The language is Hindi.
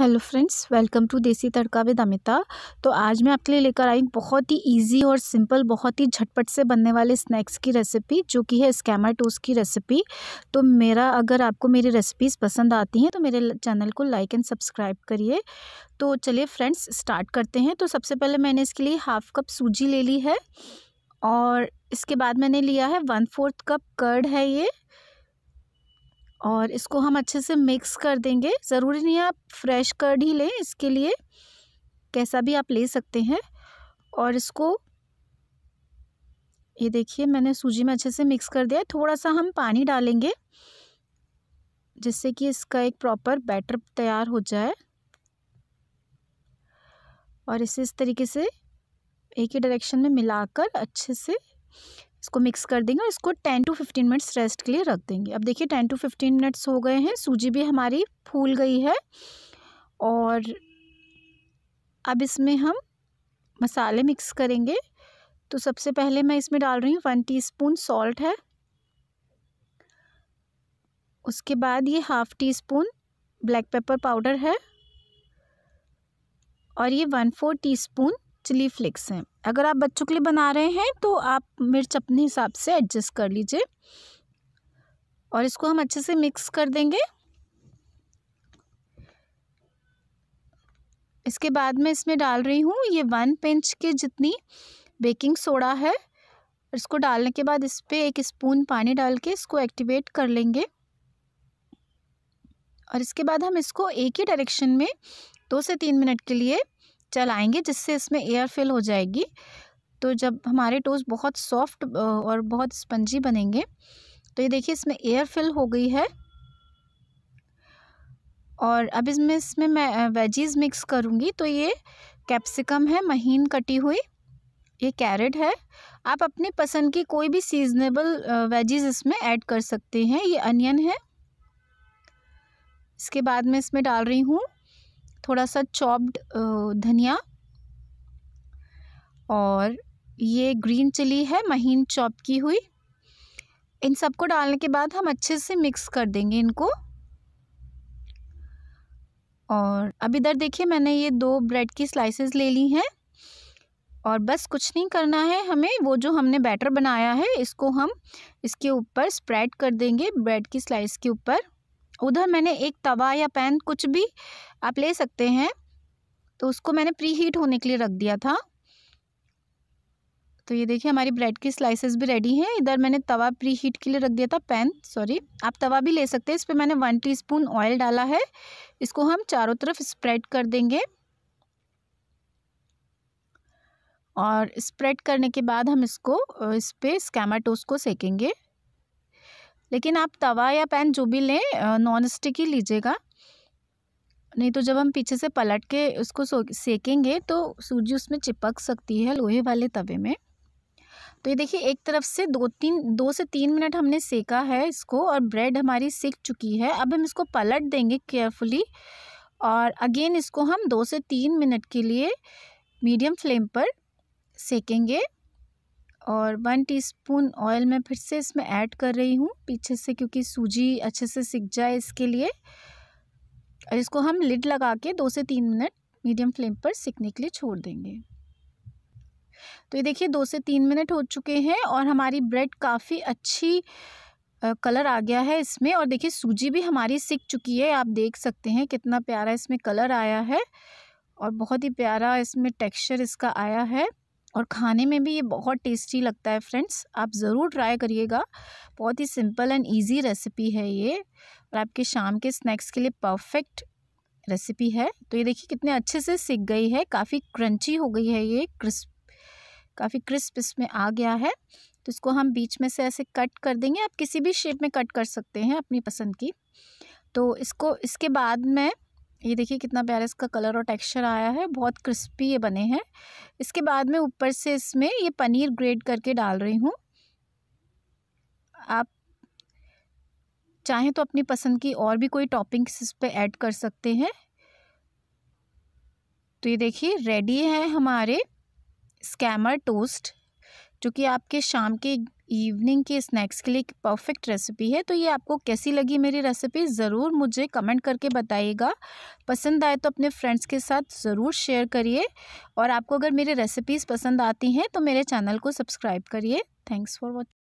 हेलो फ्रेंड्स वेलकम टू देसी तड़का विद अमिता तो आज मैं आपके लिए लेकर आई बहुत ही इजी और सिंपल बहुत ही झटपट से बनने वाले स्नैक्स की रेसिपी जो कि है स्कैमर टोस्ट की रेसिपी तो मेरा अगर आपको मेरी रेसिपीज़ पसंद आती हैं तो मेरे चैनल को लाइक एंड सब्सक्राइब करिए तो चलिए फ्रेंड्स स्टार्ट करते हैं तो सबसे पहले मैंने इसके लिए हाफ़ कप सूजी ले ली है और इसके बाद मैंने लिया है वन फोर्थ कप कर्ड है ये और इसको हम अच्छे से मिक्स कर देंगे ज़रूरी नहीं है आप फ्रेश कर्ड ही लें इसके लिए कैसा भी आप ले सकते हैं और इसको ये देखिए मैंने सूजी में अच्छे से मिक्स कर दिया थोड़ा सा हम पानी डालेंगे जिससे कि इसका एक प्रॉपर बैटर तैयार हो जाए और इसे इस तरीके से एक ही डायरेक्शन में मिलाकर अच्छे से इसको मिक्स कर देंगे और इसको ten to fifteen minutes rest के लिए रख देंगे अब देखिए टेन टू फिफ्टीन मिनट्स हो गए हैं सूजी भी हमारी फूल गई है और अब इसमें हम मसाले मिक्स करेंगे तो सबसे पहले मैं इसमें डाल रही हूँ वन टीस्पून सॉल्ट है उसके बाद ये half teaspoon black pepper powder है और ये one four teaspoon chilli flakes हैं अगर आप बच्चों के लिए बना रहे हैं तो आप मिर्च अपने हिसाब से एडजस्ट कर लीजिए और इसको हम अच्छे से मिक्स कर देंगे इसके बाद मैं इसमें डाल रही हूँ ये वन पिंच के जितनी बेकिंग सोडा है इसको डालने के बाद इस पर एक स्पून पानी डाल के इसको एक्टिवेट कर लेंगे और इसके बाद हम इसको एक ही डायरेक्शन में दो से तीन मिनट के लिए चलाएंगे जिससे इसमें एयर फिल हो जाएगी तो जब हमारे टोस्ट बहुत सॉफ्ट और बहुत स्पंजी बनेंगे तो ये देखिए इसमें एयर फिल हो गई है और अब इसमें इसमें मैं वेजीज़ मिक्स करूँगी तो ये कैप्सिकम है महीन कटी हुई ये कैरेट है आप अपनी पसंद की कोई भी सीजनेबल वेजीज़ इसमें ऐड कर सकते हैं ये अनियन है इसके बाद मैं इसमें डाल रही हूँ थोड़ा सा चॉप्ड धनिया और ये ग्रीन चिली है महीन चॉप की हुई इन सबको डालने के बाद हम अच्छे से मिक्स कर देंगे इनको और अब इधर देखिए मैंने ये दो ब्रेड की स्लाइसेस ले ली हैं और बस कुछ नहीं करना है हमें वो जो हमने बैटर बनाया है इसको हम इसके ऊपर स्प्रेड कर देंगे ब्रेड की स्लाइस के ऊपर उधर मैंने एक तवा या पैन कुछ भी आप ले सकते हैं तो उसको मैंने प्री हीट होने के लिए रख दिया था तो ये देखिए हमारी ब्रेड की स्लाइसेस भी रेडी हैं इधर मैंने तवा प्री हीट के लिए रख दिया था पैन सॉरी आप तवा भी ले सकते हैं इस पर मैंने वन टीस्पून ऑयल डाला है इसको हम चारों तरफ स्प्रेड कर देंगे और स्प्रेड करने के बाद हम इसको इस पर स्कैमा टोस्ट को सेकेंगे लेकिन आप तवा या पैन जो भी लें नॉन स्टिक ही लीजिएगा नहीं तो जब हम पीछे से पलट के उसको सेकेंगे तो सूजी उसमें चिपक सकती है लोहे वाले तवे में तो ये देखिए एक तरफ से दो तीन दो से तीन मिनट हमने सेका है इसको और ब्रेड हमारी सेक चुकी है अब हम इसको पलट देंगे केयरफुली और अगेन इसको हम दो से तीन मिनट के लिए मीडियम फ्लेम पर सेकेंगे और वन टीस्पून ऑयल मैं फिर से इसमें ऐड कर रही हूँ पीछे से क्योंकि सूजी अच्छे से सिक जाए इसके लिए और इसको हम लिड लगा के दो से तीन मिनट मीडियम फ्लेम पर सिकने के लिए छोड़ देंगे तो ये देखिए दो से तीन मिनट हो चुके हैं और हमारी ब्रेड काफ़ी अच्छी कलर आ गया है इसमें और देखिए सूजी भी हमारी सिक चुकी है आप देख सकते हैं कितना प्यारा इसमें कलर आया है और बहुत ही प्यारा इसमें टेक्सचर इसका आया है और खाने में भी ये बहुत टेस्टी लगता है फ्रेंड्स आप ज़रूर ट्राई करिएगा बहुत ही सिंपल एंड इजी रेसिपी है ये और आपके शाम के स्नैक्स के लिए परफेक्ट रेसिपी है तो ये देखिए कितने अच्छे से सीख गई है काफ़ी क्रंची हो गई है ये क्रिस्प काफ़ी क्रिस्प इसमें आ गया है तो इसको हम बीच में से ऐसे कट कर देंगे आप किसी भी शेप में कट कर सकते हैं अपनी पसंद की तो इसको इसके बाद में ये देखिए कितना प्यारा इसका कलर और टेक्सचर आया है बहुत क्रिस्पी ये बने हैं इसके बाद मैं ऊपर से इसमें ये पनीर ग्रेट करके डाल रही हूँ आप चाहें तो अपनी पसंद की और भी कोई टॉपिंग्स इस पर ऐड कर सकते हैं तो ये देखिए रेडी है हमारे स्कैमर टोस्ट जो कि आपके शाम के इवनिंग के स्नैक्स के लिए एक परफेक्ट रेसिपी है तो ये आपको कैसी लगी मेरी रेसिपी ज़रूर मुझे कमेंट करके बताइएगा पसंद आए तो अपने फ्रेंड्स के साथ ज़रूर शेयर करिए और आपको अगर मेरी रेसिपीज़ पसंद आती हैं तो मेरे चैनल को सब्सक्राइब करिए थैंक्स फॉर वॉचिंग